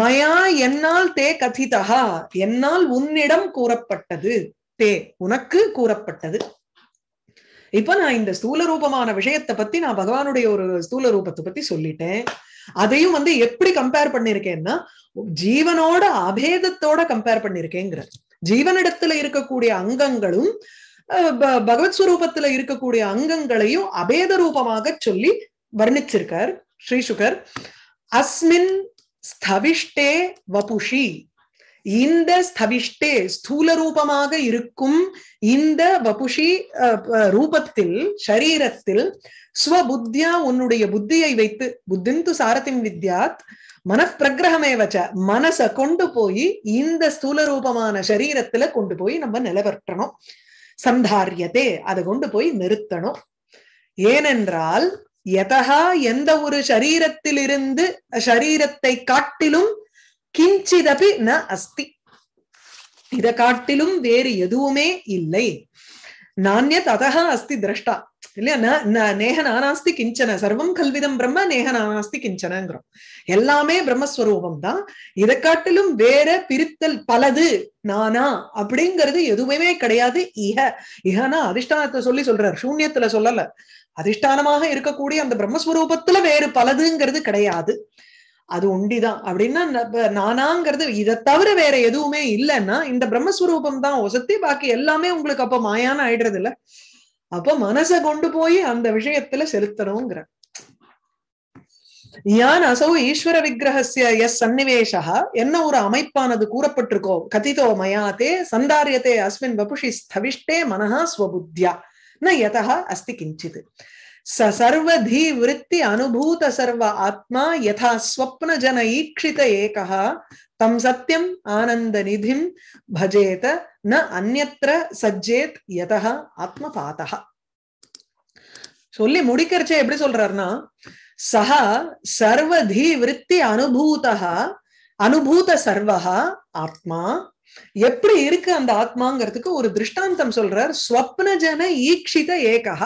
மயா என்னால் தே கதிதா என்னால் உன்னிடம் கூறப்பட்டது தே உனக்கு கூறப்பட்டது இப்ப நான் இந்த ஸ்தூல ரூபமான விஷயத்தை பத்தி நான் பகவானுடைய ஒரு ஸ்தூல ரூபத்தை பத்தி சொல்லிட்டேன் அதையும் வந்து எப்படி கம்பேர் பண்ணிருக்கேன்னா ஜீவனோட அபேதத்தோட கம்பேர் பண்ணிருக்கேங்கிற ஜீவனிடத்துல இருக்கக்கூடிய அங்கங்களும் பகவத் ஸ்வரூபத்துல இருக்கக்கூடிய அங்கங்களையும் அபேத ரூபமாக சொல்லி வர்ணிச்சிருக்கார் ஸ்ரீசுகர் அஸ்மின் ஸ்தவிஷ்டே வபுஷி இந்த ஸ்தவிஷ்டே ஸ்தூல ரூபமாக இருக்கும் இந்த வபுஷி ரூபத்தில் சரீரத்தில் ஸ்வபுத்தியா உன்னுடைய புத்தியை வைத்து புத்திந்து சாரத்தின் வித்யாத் மனப்பிரகிரகமே வச்ச மனச கொண்டு போய் இந்த ஸ்தூல ரூபமான சரீரத்துல கொண்டு போய் நம்ம நிலவற்றணும் சந்தாரியதே அதை கொண்டு போய் நிறுத்தணும் ஏனென்றால் எதா எந்த ஒரு சரீரத்திலிருந்து சரீரத்தை காட்டிலும் கிஞ்சிதபி ந அஸ்தி இதை காட்டிலும் வேறு எதுவுமே இல்லை நானிய ததா அஸ்தி திரஷ்டா இல்லையா நேக நானாஸ்தி கிஞ்சன சர்வம் கல்விதம் பிரம்ம நேக நானாஸ்தி கிஞ்சனங்கிறோம் எல்லாமே பிரம்மஸ்வரூபம் தான் இதை காட்டிலும் வேற பிரித்தல் பலது நானா அப்படிங்கிறது எதுவுமே கிடையாது இஹ இஹனா அதிஷ்டானத்தை சொல்லி சொல்றார் சூன்யத்துல சொல்லல அதிஷ்டானமாக இருக்கக்கூடிய அந்த பிரம்மஸ்வரூபத்துல வேறு பலதுங்கிறது கிடையாது அது உண்டிதான் அப்படின்னா நானாங்கிறது இதை தவிர வேற எதுவுமே இல்லைன்னா இந்த பிரம்மஸ்வரூபம் தான் ஒசத்தி பாக்கி எல்லாமே உங்களுக்கு அப்ப மாயான ஆயிடுறது இல்ல அப்ப மனசை கொண்டு போய் அந்த விஷயத்துல செலுத்தணுங்கிற யான் அசௌ ஈஸ்வர விக்கிரகசிய எஸ் சன்னிவேஷா என்ன ஒரு அமைப்பானது கூறப்பட்டிருக்கோ கதிதோ மயாத்தே சந்தாரியத்தை அஸ்மின் வபுஷி ஸ்தவிஷ்டே மனஹா ஸ்வபுத்தியா ந யதா அஸ்தி கிஞ்சிது स सर्वधि वृत्ति अनुभूत सर्व आत्मा यथा स्वप्न जन ईक्षित एक तम सत्यम आनंद निधि भजेत न अन्यत्र सज्जेत यतः आत्मपातः சொல்லி முடிக்கிறச்சே எப்படி சொல்றாருன்னா சஹா சர்வதி விற்பி அனுபூதா அனுபூத சர்வா ஆத்மா எப்படி இருக்கு அந்த ஆத்மாங்கிறதுக்கு ஒரு திருஷ்டாந்தம் சொல்றார் ஸ்வப்ன ஜன ஈக்ஷித ஏகா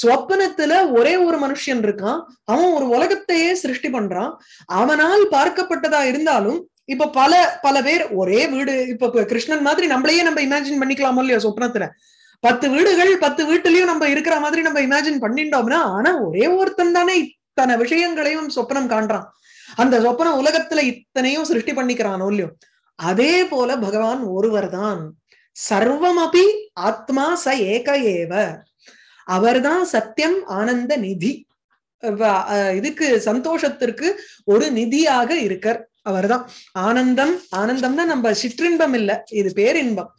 ஸ்வப்னத்துல ஒரே ஒரு மனுஷன் இருக்கான் அவன் ஒரு உலகத்தையே சிருஷ்டி பண்றான் அவனால் பார்க்கப்பட்டதா இருந்தாலும் இப்ப பல பல பேர் ஒரே வீடு இப்ப கிருஷ்ணன் மாதிரி நம்மளையே நம்ம இமேஜின் பண்ணிக்கலாமோ இல்லையோ சொப்னத்துல பத்து வீடுகள் பத்து வீட்டுலயும் நம்ம இருக்கிற மாதிரி நம்ம இமேஜின் பண்ணிட்டோம்னா ஆனா ஒரே ஒருத்தன் தானே இத்தனை விஷயங்களையும் சொப்னம் காண்றான் அந்த சொப்பன உலகத்துல இத்தனையும் சிருஷ்டி பண்ணிக்கிறானோ இல்லையோ அதே போல பகவான் ஒருவர் தான் சர்வமபி ஆத்மா ச ஏக ஏவ அவர்தான் சத்தியம் ஆனந்த நிதி இதுக்கு சந்தோஷத்திற்கு ஒரு நிதியாக இருக்கார் அவர்தான் ஆனந்தம் ஆனந்தம்னா நம்ம சிற்றின்பம் இல்ல இது பேரின்பம்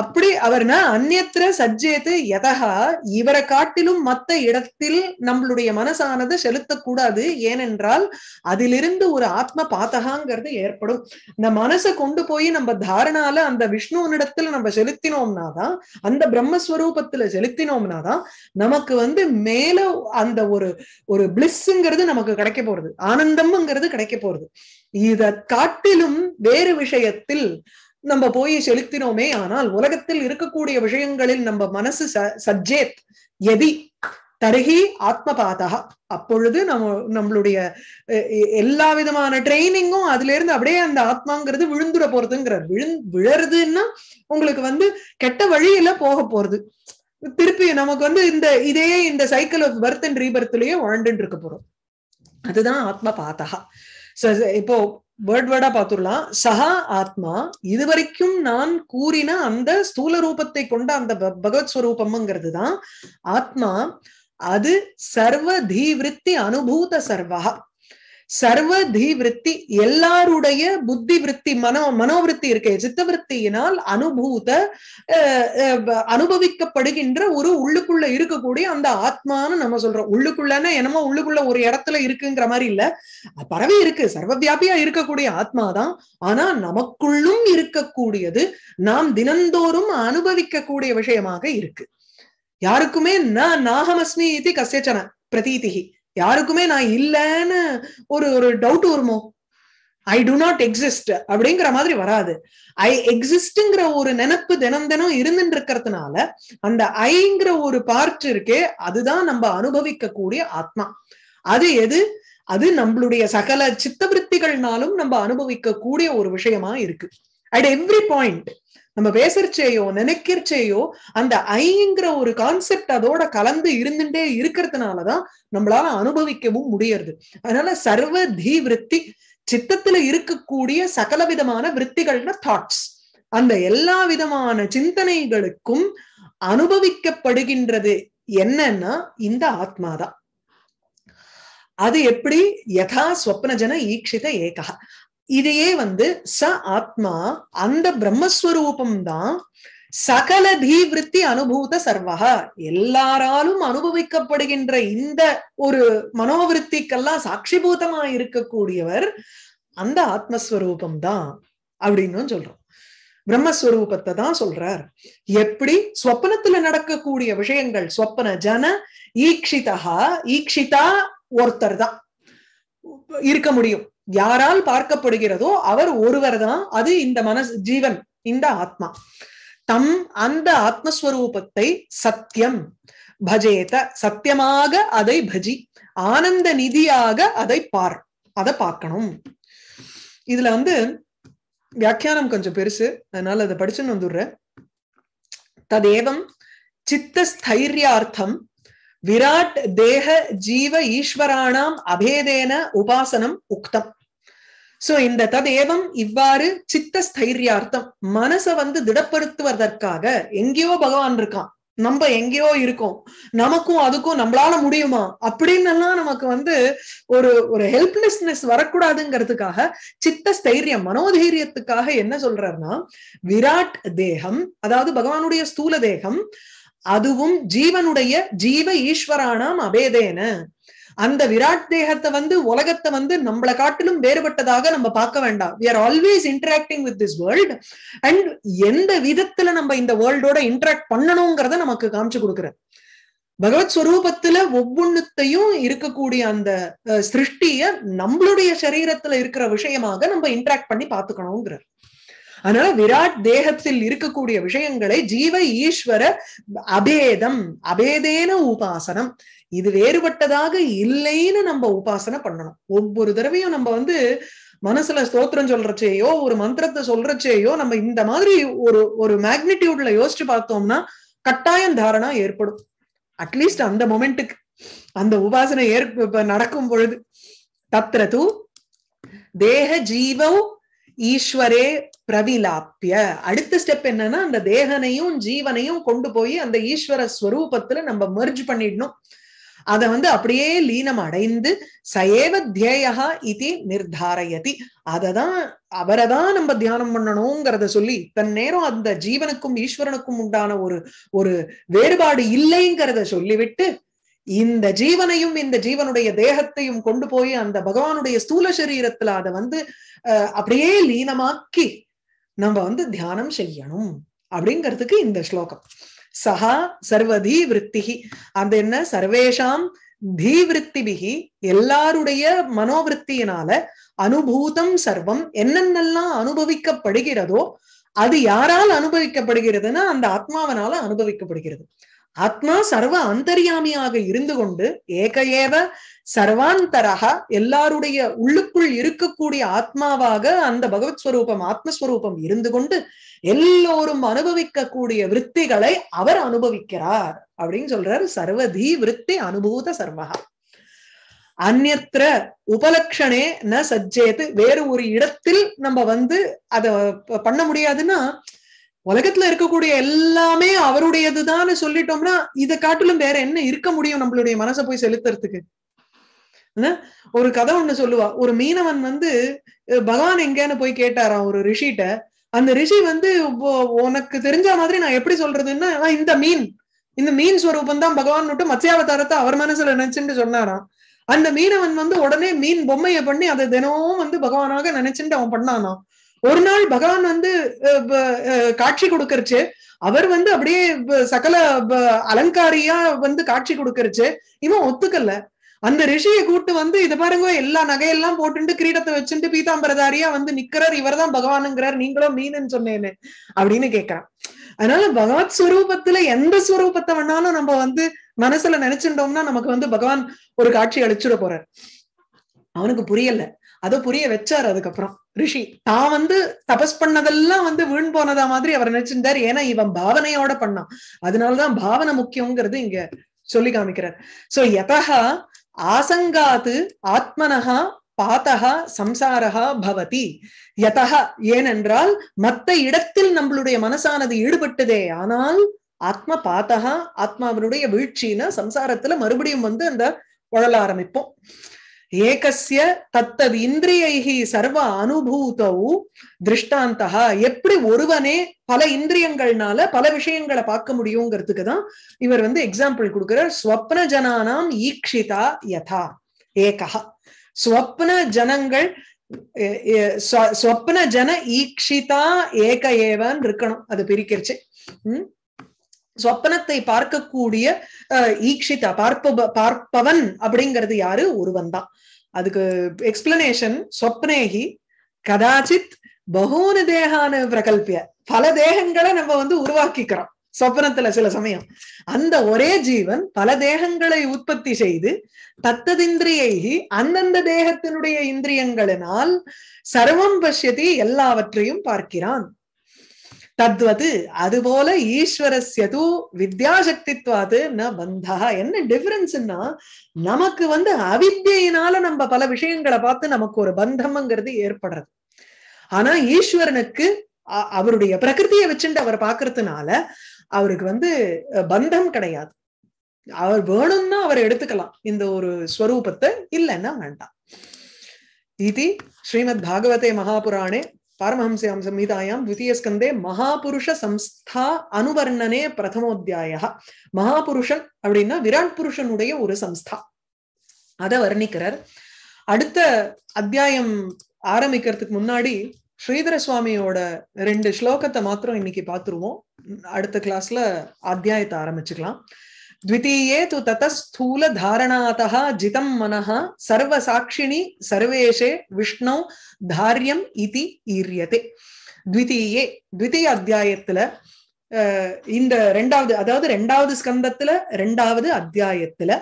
அப்படி அவர்னா அந்நத்திர சஜ்ஜேத்து எதகா இவரை காட்டிலும் மத்த இடத்தில் நம்மளுடைய மனசானது செலுத்தக்கூடாது ஏனென்றால் அதிலிருந்து ஒரு ஆத்ம பாத்தகாங்கிறது ஏற்படும் இந்த மனசை கொண்டு போய் நம்ம தாரணால அந்த விஷ்ணுவனிடத்துல நம்ம செலுத்தினோம்னா தான் அந்த பிரம்மஸ்வரூபத்துல செலுத்தினோம்னா தான் நமக்கு வந்து மேல அந்த ஒரு ஒரு பிளிஸ்ஸுங்கிறது நமக்கு கிடைக்க போறது ஆனந்தம்ங்கிறது கிடைக்க போறது இத காட்டிலும் வேறு விஷயத்தில் நம்ம போய் செலுத்தினோமே ஆனால் உலகத்தில் இருக்கக்கூடிய விஷயங்களில் நம்ம மனசு ச சஜ்ஜேத் எதி தருகி பாதகா அப்பொழுது நம்ம நம்மளுடைய எல்லா விதமான ட்ரைனிங்கும் அதுல இருந்து அப்படியே அந்த ஆத்மாங்கிறது விழுந்துட போறதுங்கிறார் விழு விழருதுன்னா உங்களுக்கு வந்து கெட்ட வழியில போக போறது திருப்பி நமக்கு வந்து இந்த இதே இந்த சைக்கிள் ஆஃப் பர்த் அண்ட் ரீபர்த்லயே வாழ்ந்துட்டு இருக்க போறோம் அதுதான் ஆத்ம பாத்தகா இப்போ வேர்ட் வேர்டா பாத்துடலாம் சஹா ஆத்மா இதுவரைக்கும் நான் கூறின அந்த ஸ்தூல ரூபத்தை கொண்ட அந்த பகவத் ஸ்வரூபம்ங்கிறது தான் ஆத்மா அது சர்வ தீவிரத்தி அனுபூத சர்வகா சர்வ தி எல்லாருடைய புத்தி விருத்தி மனோ மனோவிருத்தி இருக்கே சித்தவிற்த்தியினால் அனுபூத அனுபவிக்கப்படுகின்ற ஒரு உள்ளுக்குள்ள இருக்கக்கூடிய அந்த ஆத்மான்னு நம்ம சொல்றோம் உள்ளுக்குள்ளன்னா என்னமோ உள்ளுக்குள்ள ஒரு இடத்துல இருக்குங்கிற மாதிரி இல்ல பரவி இருக்கு சர்வவியாபியா இருக்கக்கூடிய ஆத்மா தான் ஆனா நமக்குள்ளும் இருக்கக்கூடியது நாம் தினந்தோறும் அனுபவிக்கக்கூடிய விஷயமாக இருக்கு யாருக்குமே ந நாகமஸ்மி இது கசேச்சன பிரதீதிகி யாருக்குமே நான் இல்லைன்னு ஒரு ஒரு டவுட் வருமோ ஐ டு நாட் எக்ஸிஸ்ட் அப்படிங்கிற மாதிரி வராது ஐ எக்ஸிஸ்ட்ங்கிற ஒரு நினப்பு தினம் தினம் இருந்துட்டு இருக்கிறதுனால அந்த ஐங்கிற ஒரு பார்ட் இருக்கே அதுதான் நம்ம அனுபவிக்க கூடிய ஆத்மா அது எது அது நம்மளுடைய சகல சித்தவருத்திகள்னாலும் நம்ம அனுபவிக்க கூடிய ஒரு விஷயமா இருக்கு அட் எவ்ரி பாயிண்ட் நம்ம பேசுறச்சேயோ நினைக்கிறச்சேயோ அந்த ஐங்கிற ஒரு கான்செப்ட் அதோட கலந்து இருந்துட்டே இருக்கிறதுனாலதான் நம்மளால அனுபவிக்கவும் முடியறது அதனால சர்வ தீ சித்தத்துல இருக்கக்கூடிய சகல விதமான விற்த்திகள்னா தாட்ஸ் அந்த எல்லா விதமான சிந்தனைகளுக்கும் அனுபவிக்கப்படுகின்றது என்னன்னா இந்த ஆத்மாதான் அது எப்படி யதா ஸ்வப்னஜன ஈக்ஷித ஏகா இதையே வந்து ச ஆத்மா அந்த பிரம்மஸ்வரூபம் தான் சகல தீவிருத்தி அனுபூத சர்வகா எல்லாராலும் அனுபவிக்கப்படுகின்ற இந்த ஒரு மனோவிருத்திக்கெல்லாம் சாட்சிபூதமா இருக்கக்கூடியவர் அந்த ஆத்மஸ்வரூபம் தான் அப்படின்னு சொல்றோம் பிரம்மஸ்வரூபத்தை தான் சொல்றார் எப்படி ஸ்வப்னத்துல நடக்கக்கூடிய விஷயங்கள் ஸ்வப்ன ஜன ஈக்ஷிதா ஈக்ஷிதா ஒருத்தர் தான் இருக்க முடியும் யாரால் பார்க்கப்படுகிறதோ அவர் ஒருவர் தான் அது இந்த மனஸ் ஜீவன் இந்த ஆத்மா தம் அந்த ஆத்மஸ்வரூபத்தை சத்தியம் பஜேத சத்தியமாக அதை பஜி ஆனந்த நிதியாக அதை பார் அதை பார்க்கணும் இதுல வந்து வியாக்கியானம் கொஞ்சம் பெருசு அதனால அதை படிச்சுன்னு வந்துடுறேன் ததேவம் சித்தஸ்தைரியார்த்தம் விராட் தேக ஜீவ ஈஸ்வரானாம் அபேதேன உபாசனம் உக்தம் சோ இந்த ததேவம் இவ்வாறு சித்த ஸ்தைரியார்த்தம் மனச வந்து திடப்படுத்துவதற்காக எங்கேயோ பகவான் இருக்கான் நம்ம எங்கேயோ இருக்கோம் நமக்கும் அதுக்கும் நம்மளால முடியுமா அப்படின்னு எல்லாம் நமக்கு வந்து ஒரு ஒரு ஹெல்ப்லெஸ்னஸ் வரக்கூடாதுங்கிறதுக்காக சித்த ஸ்தைரியம் மனோதைரியத்துக்காக என்ன சொல்றாருன்னா விராட் தேகம் அதாவது பகவானுடைய ஸ்தூல தேகம் அதுவும் ஜீவனுடைய ஜீவ ஈஸ்வரானாம் அபேதேன அந்த விராட் தேகத்தை வந்து உலகத்தை வந்து நம்மளை காட்டிலும் வேறுபட்டதாக நம்ம பார்க்க வேண்டாம் we are always interacting with this world and எந்த விதத்துல நம்ம இந்த வேர்ல்டோட இன்டராக்ட் பண்ணணுங்கிறத நமக்கு காமிச்சு கொடுக்குற பகவத் ஸ்வரூபத்துல ஒவ்வொன்னுத்தையும் இருக்கக்கூடிய அந்த சிருஷ்டிய நம்மளுடைய சரீரத்துல இருக்கிற விஷயமாக நம்ம இன்டராக்ட் பண்ணி பாத்துக்கணுங்கிறார் அதனால விராட் தேகத்தில் இருக்கக்கூடிய விஷயங்களை ஜீவ ஈஸ்வர அபேதம் அபேதேன உபாசனம் இது வேறுபட்டதாக இல்லைன்னு நம்ம உபாசனை பண்ணணும் ஒவ்வொரு தடவையும் நம்ம வந்து மனசுல ஸ்தோத்திரம் சொல்றச்சேயோ ஒரு மந்திரத்தை சொல்றச்சேயோ நம்ம இந்த மாதிரி ஒரு ஒரு மேக்னிடியூட்ல யோசிச்சு பார்த்தோம்னா கட்டாயம் தாரணா ஏற்படும் அட்லீஸ்ட் அந்த மொமெண்ட்டுக்கு அந்த உபாசனை ஏற்ப நடக்கும் பொழுது தத்ரது தேக ஜீவ ஈஸ்வரே பிரவிலாப்பிய அடுத்த ஸ்டெப் என்னன்னா அந்த தேகனையும் ஜீவனையும் கொண்டு போய் அந்த ஈஸ்வர ஸ்வரூபத்துல நம்ம மெர்ஜ் பண்ணிடணும் அத வந்து அப்படியே லீனம் அடைந்து சயேவ தியேயா இது நிர்தாரயதி அததான் அவரைதான் அவரை தான் நம்ம தியானம் பண்ணணுங்கிறத சொல்லி இத்தனை நேரம் அந்த ஜீவனுக்கும் ஈஸ்வரனுக்கும் உண்டான ஒரு ஒரு வேறுபாடு இல்லைங்கிறத சொல்லிவிட்டு இந்த ஜீவனையும் இந்த ஜீவனுடைய தேகத்தையும் கொண்டு போய் அந்த பகவானுடைய ஸ்தூல சரீரத்துல அதை வந்து அப்படியே லீனமாக்கி நம்ம வந்து தியானம் செய்யணும் அப்படிங்கிறதுக்கு இந்த ஸ்லோகம் சஹா சர்வ தீவிருத்தி அது என்ன சர்வேஷாம் தீவிருத்திபிகி எல்லாருடைய மனோவிருத்தியினால அனுபூதம் சர்வம் என்னென்னலாம் அனுபவிக்கப்படுகிறதோ அது யாரால் அனுபவிக்கப்படுகிறதுன்னா அந்த ஆத்மாவனால அனுபவிக்கப்படுகிறது ஆத்மா சர்வ அந்தரியாமியாக இருந்து கொண்டு ஏக ஏவ சர்வாந்தரக எல்லாருடைய உள்ளுக்குள் இருக்கக்கூடிய ஆத்மாவாக அந்த பகவத் ஸ்வரூபம் ஆத்மஸ்வரூபம் இருந்து கொண்டு எல்லோரும் அனுபவிக்க கூடிய விற்த்திகளை அவர் அனுபவிக்கிறார் அப்படின்னு சொல்றாரு சர்வதி விற்த்தி அனுபூத சர்வகா அந்நத்திர உபலக்ஷனே ந சஜ்ஜேது வேறு ஒரு இடத்தில் நம்ம வந்து அத பண்ண முடியாதுன்னா உலகத்துல இருக்கக்கூடிய எல்லாமே அவருடையதுதான்னு சொல்லிட்டோம்னா இதை காட்டிலும் வேற என்ன இருக்க முடியும் நம்மளுடைய மனசை போய் செலுத்துறதுக்கு ஒரு கதை ஒண்ணு சொல்லுவா ஒரு மீனவன் வந்து பகவான் எங்கன்னு போய் கேட்டாராம் ஒரு ரிஷிட்ட அந்த ரிஷி வந்து உனக்கு தெரிஞ்ச மாதிரி நான் எப்படி சொல்றதுன்னா இந்த மீன் இந்த மீன் ஸ்வரூபம் தான் பகவான் விட்டு மத்தியாவதாரத்தை அவர் மனசுல நினைச்சுட்டு சொன்னாராம் அந்த மீனவன் வந்து உடனே மீன் பொம்மையை பண்ணி அதை தினமும் வந்து பகவானாக நினைச்சுட்டு அவன் பண்ணானான் ஒரு நாள் பகவான் வந்து காட்சி கொடுக்கறச்சு அவர் வந்து அப்படியே சகல அலங்காரியா வந்து காட்சி கொடுக்கறச்சு இவன் ஒத்துக்கல அந்த ரிஷியை கூட்டு வந்து இது பாருங்க எல்லா நகையெல்லாம் போட்டுட்டு கிரீடத்தை வச்சுட்டு பீதாம்பரதாரியா வந்து நிக்கிறார் இவர் தான் பகவானுங்கிறார் நீங்களும் மீனுன்னு சொன்னேன்னு அப்படின்னு கேட்கிறான் அதனால பகவத் ஸ்வரூபத்துல எந்த ஸ்வரூபத்தை வேணாலும் நம்ம வந்து மனசுல நினைச்சுட்டோம்னா நமக்கு வந்து பகவான் ஒரு காட்சி அழிச்சுட போறார் அவனுக்கு புரியல அதை புரிய வச்சாரு அதுக்கப்புறம் ரிஷி தான் வந்து தபஸ் பண்ணதெல்லாம் வந்து வீண் போனதா மாதிரி அவர் நினைச்சிருந்தாரு ஏன்னா இவன் பாவனையோட பண்ணான் அதனாலதான் பாவனை முக்கியங்கிறது இங்க சொல்லி காமிக்கிறார் சோ யதா ஆசங்காத்து ஆத்மனஹா பாத்தகா சம்சாரகா பவதி யதகா ஏனென்றால் மத்த இடத்தில் நம்மளுடைய மனசானது ஈடுபட்டதே ஆனால் ஆத்ம பாத்தகா ஆத்மாவனுடைய வீழ்ச்சின்னா சம்சாரத்துல மறுபடியும் வந்து அந்த உழல ஆரம்பிப்போம் ஏகசிய தத்தது இந்திரியைகி சர்வ அனுபூதவு திருஷ்டாந்தா எப்படி ஒருவனே பல இந்திரியங்கள்னால பல விஷயங்களை பார்க்க முடியுங்கிறதுக்கு தான் இவர் வந்து எக்ஸாம்பிள் கொடுக்கிறார் ஸ்வப்ன ஜனானாம் ஈக்ஷிதா யதா ஏகா ஸ்வப்ன ஜனங்கள் ஸ்வப்ன ஜன ஈக்ஷிதா ஏக ஏவன் இருக்கணும் அது பிரிக்கிறச்சு உம் சொப்பனத்தை பார்க்கக்கூடிய ஈக்ஷிதா பார்ப்ப பார்ப்பவன் அப்படிங்கிறது யாரு ஒருவன் தான் அதுக்கு எக்ஸ்பிளனேஷன் சொப்னேகி கதாச்சித் பகூனு தேகான பிரகல்பிய பல தேகங்களை நம்ம வந்து உருவாக்கிக்கிறோம் சொப்னத்துல சில சமயம் அந்த ஒரே ஜீவன் பல தேகங்களை உற்பத்தி செய்து தத்ததிந்திரியைகி அந்தந்த தேகத்தினுடைய இந்திரியங்களினால் சர்வம் பசியதி எல்லாவற்றையும் பார்க்கிறான் தத்வது அதுபோல ஈஸ்வரஸ்யது வித்யாசக்தித்வாது ந பந்தா என்ன டிஃபரன்ஸ்னா நமக்கு வந்து அவித்தியினால நம்ம பல விஷயங்களை பார்த்து நமக்கு ஒரு பந்தம்ங்கிறது ஏற்படுறது ஆனா ஈஸ்வரனுக்கு அவருடைய பிரகிருத்தியை வச்சுட்டு அவர் பாக்குறதுனால அவருக்கு வந்து பந்தம் கிடையாது அவர் வேணும்னா அவர் எடுத்துக்கலாம் இந்த ஒரு ஸ்வரூபத்தை இல்லைன்னா வேண்டாம் இது ஸ்ரீமத் பாகவதே மகாபுராணே पारमहंस्यां ஸ்கந்தே மகாபுருஷ சம்ஸ்தா அனுவர்ணனே பிரதமோத்தியாய மகாபுருஷன் அப்படின்னா விராட் புருஷனுடைய ஒரு சம்ஸ்தா அதை வர்ணிக்கிறார் அடுத்த அத்தியாயம் ஆரம்பிக்கிறதுக்கு முன்னாடி ஸ்ரீதர சுவாமியோட ரெண்டு ஸ்லோகத்தை மாத்திரம் இன்னைக்கு பார்த்துருவோம் அடுத்த கிளாஸ்ல அத்தியாயத்தை ஆரம்பிச்சுக்கலாம் द्वितीये तु ततस्थूलधारणातः जितं मनः सर्वसाक्षिणि सर्वेशे விஷ்ணு தாரியம் இதி ஈரியதே द्वितीये द्वितीय அத்தியாயத்துல இந்த ரெண்டாவது அதாவது ரெண்டாவது ஸ்கந்தத்துல ரெண்டாவது அத்தியாயத்துல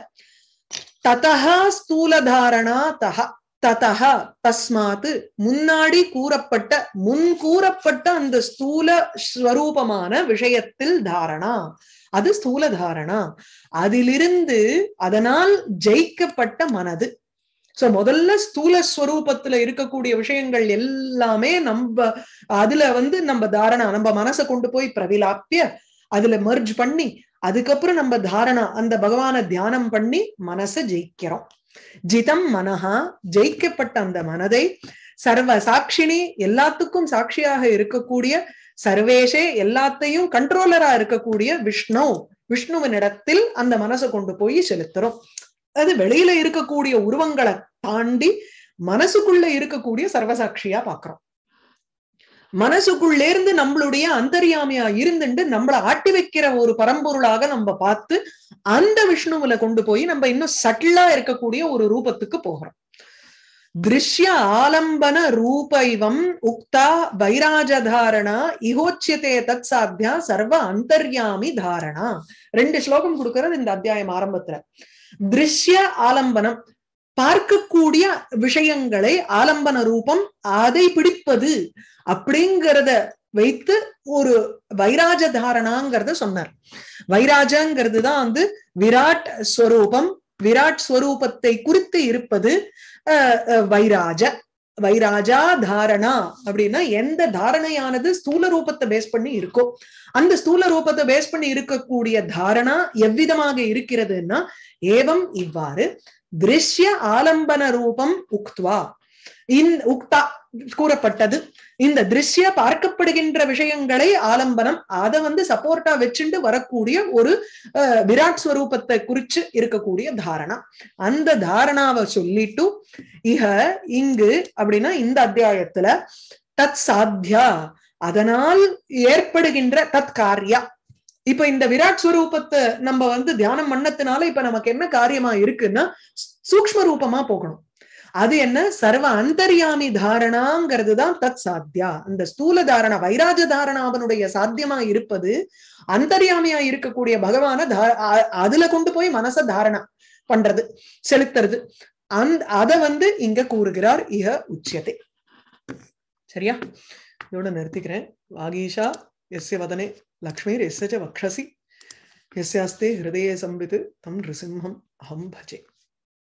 ததா ஸ்தூலதாரணா தஹா ததா தஸ்மாத்து முன்னாடி கூறப்பட்ட முன் கூறப்பட்ட அந்த ஸ்தூல ஸ்வரூபமான விஷயத்தில் தாரணா அது ஸ்தூல தாரணா அதிலிருந்து அதனால் ஜெயிக்கப்பட்ட மனது சோ முதல்ல ஸ்தூல ஸ்வரூபத்துல இருக்கக்கூடிய விஷயங்கள் எல்லாமே நம்ம அதுல வந்து நம்ம தாரணா நம்ம மனசை கொண்டு போய் பிரதிலாப்பிய அதுல மர்ஜ் பண்ணி அதுக்கப்புறம் நம்ம தாரணா அந்த பகவான தியானம் பண்ணி மனசை ஜெயிக்கிறோம் ஜிதம் மனஹா ஜெயிக்கப்பட்ட அந்த மனதை சர்வ சாட்சினி எல்லாத்துக்கும் சாட்சியாக இருக்கக்கூடிய சர்வேஷே எல்லாத்தையும் கண்ட்ரோலரா இருக்கக்கூடிய விஷ்ணு இடத்தில் அந்த மனசை கொண்டு போய் செலுத்துறோம் அது வெளியில இருக்கக்கூடிய உருவங்களை தாண்டி மனசுக்குள்ள இருக்கக்கூடிய சர்வசாட்சியா பாக்குறோம் மனசுக்குள்ளே இருந்து நம்மளுடைய அந்தரியாமையா இருந்துட்டு நம்மள ஆட்டி வைக்கிற ஒரு பரம்பொருளாக நம்ம பார்த்து அந்த விஷ்ணுவில கொண்டு போய் நம்ம இன்னும் சட்டிலா இருக்கக்கூடிய ஒரு ரூபத்துக்கு போகிறோம் திருஷ்ய ஆலம்பன ரூபைவம் உக்தா வைராஜதாரணா இகோச்சியதே தத் சாத்தியா சர்வ அந்தர்யாமி தாரணா ரெண்டு ஸ்லோகம் கொடுக்கறது இந்த அத்தியாயம் ஆரம்பத்துல திருஷ்ய ஆலம்பனம் பார்க்கக்கூடிய விஷயங்களை ஆலம்பன ரூபம் அதை பிடிப்பது அப்படிங்கிறத வைத்து ஒரு வைராஜ தாரணாங்கிறத சொன்னார் வைராஜங்கிறது தான் வந்து விராட் ஸ்வரூபம் விராட் ஸ்வரூபத்தை குறித்து இருப்பது வைராஜ வைராஜா தாரணா அப்படின்னா எந்த தாரணையானது ஸ்தூல ரூபத்தை பேஸ் பண்ணி இருக்கோ அந்த ஸ்தூல ரூபத்தை பேஸ் பண்ணி இருக்கக்கூடிய தாரணா எவ்விதமாக இருக்கிறதுன்னா ஏவம் இவ்வாறு திருஷ்ய ஆலம்பன ரூபம் உக்துவா இன் உக்தா கூறப்பட்டது இந்த திருஷ்ய பார்க்கப்படுகின்ற விஷயங்களை ஆலம்பனம் அதை வந்து சப்போர்ட்டா வச்சுண்டு வரக்கூடிய ஒரு விராட் ஸ்வரூபத்தை குறிச்சு இருக்கக்கூடிய தாரணா அந்த தாரணாவை சொல்லிட்டு இக இங்கு அப்படின்னா இந்த அத்தியாயத்துல தத் சாத்தியா அதனால் ஏற்படுகின்ற தத் காரியா இப்ப இந்த விராட் ஸ்வரூபத்தை நம்ம வந்து தியானம் பண்ணத்தினால இப்ப நமக்கு என்ன காரியமா இருக்குன்னா சூக்ம ரூபமா போகணும் அது என்ன சர்வ அந்தரியாமி தாரணாங்கிறது தான் தத் சாத்தியா அந்த ஸ்தூல தாரணா வைராஜ தாரணா அவனுடைய சாத்தியமா இருப்பது அந்தரியாமியா இருக்கக்கூடிய பகவான அதுல கொண்டு போய் மனச தாரணா பண்றது செலுத்துறது அந் அத வந்து இங்க கூறுகிறார் இக உச்சியத்தை சரியா இதோட நிறுத்திக்கிறேன் வாகீஷா எஸ் வதனே லக்ஷ்மி எஸ் வக்ஷசி அஸ்தே ஹிருதய சம்பித்து தம் நிருசிம்மம் அஹம் பஜே